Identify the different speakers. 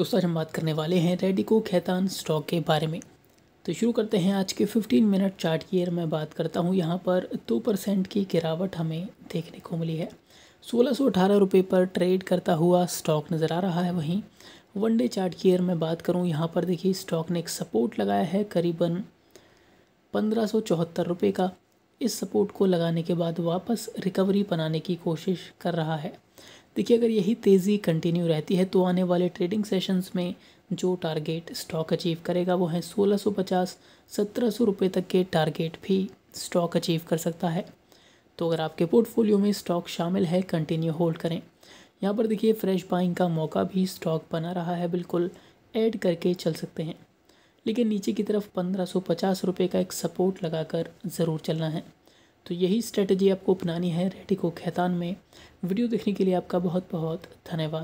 Speaker 1: दोस्तों आज हम बात करने वाले हैं रेडिको खैतान स्टॉक के बारे में तो शुरू करते हैं आज के 15 मिनट चार्ट की अगर मैं बात करता हूँ यहाँ पर दो परसेंट की गिरावट हमें देखने को मिली है सोलह सौ अठारह रुपये पर ट्रेड करता हुआ स्टॉक नज़र आ रहा है वहीं वन डे चार्ट की अगर मैं बात करूँ यहाँ पर देखिए स्टॉक ने एक सपोर्ट लगाया है करीबन पंद्रह सौ चौहत्तर रुपये का इस सपोर्ट को लगाने के बाद वापस रिकवरी बनाने की कोशिश कर रहा है देखिए अगर यही तेज़ी कंटिन्यू रहती है तो आने वाले ट्रेडिंग सेशंस में जो टारगेट स्टॉक अचीव करेगा वो है 1650 1700 रुपए तक के टारगेट भी स्टॉक अचीव कर सकता है तो अगर आपके पोर्टफोलियो में स्टॉक शामिल है कंटिन्यू होल्ड करें यहाँ पर देखिए फ्रेश बाइंग का मौका भी स्टॉक बना रहा है बिल्कुल ऐड करके चल सकते हैं लेकिन नीचे की तरफ पंद्रह सौ पचास रुपये का एक सपोर्ट लगाकर ज़रूर चलना है तो यही स्ट्रेटजी आपको अपनानी है रेटिको खैतान में वीडियो देखने के लिए आपका बहुत बहुत धन्यवाद